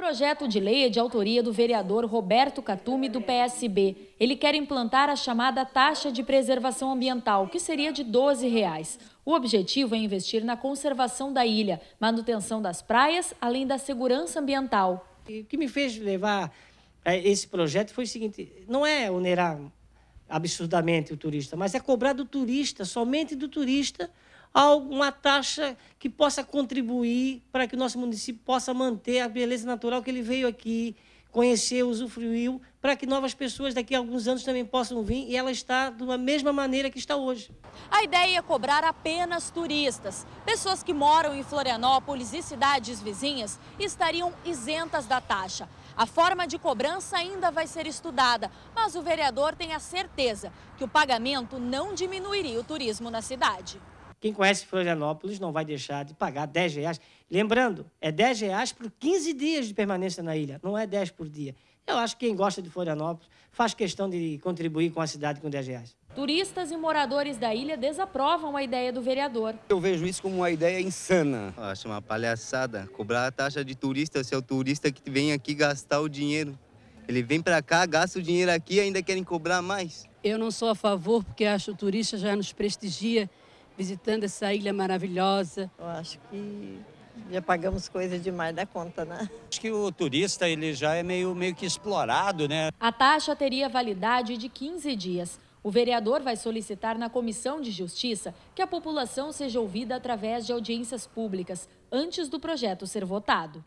projeto de lei é de autoria do vereador Roberto Catume, do PSB. Ele quer implantar a chamada taxa de preservação ambiental, que seria de R$ 12. Reais. O objetivo é investir na conservação da ilha, manutenção das praias, além da segurança ambiental. O que me fez levar esse projeto foi o seguinte: não é onerar absurdamente o turista, mas é cobrar do turista, somente do turista, alguma taxa que possa contribuir para que o nosso município possa manter a beleza natural que ele veio aqui, conhecer, usufruiu, para que novas pessoas daqui a alguns anos também possam vir e ela está da mesma maneira que está hoje. A ideia é cobrar apenas turistas. Pessoas que moram em Florianópolis e cidades vizinhas estariam isentas da taxa. A forma de cobrança ainda vai ser estudada, mas o vereador tem a certeza que o pagamento não diminuiria o turismo na cidade. Quem conhece Florianópolis não vai deixar de pagar 10 reais. Lembrando, é 10 reais por 15 dias de permanência na ilha, não é 10 por dia. Eu acho que quem gosta de Florianópolis faz questão de contribuir com a cidade com 10 reais. Turistas e moradores da ilha desaprovam a ideia do vereador. Eu vejo isso como uma ideia insana. Eu acho uma palhaçada. Cobrar a taxa de turista se é o turista que vem aqui gastar o dinheiro. Ele vem para cá, gasta o dinheiro aqui e ainda querem cobrar mais. Eu não sou a favor porque acho que o turista já nos prestigia visitando essa ilha maravilhosa. Eu acho que já pagamos coisa demais da conta, né? Acho que o turista ele já é meio, meio que explorado, né? A taxa teria validade de 15 dias. O vereador vai solicitar na Comissão de Justiça que a população seja ouvida através de audiências públicas, antes do projeto ser votado.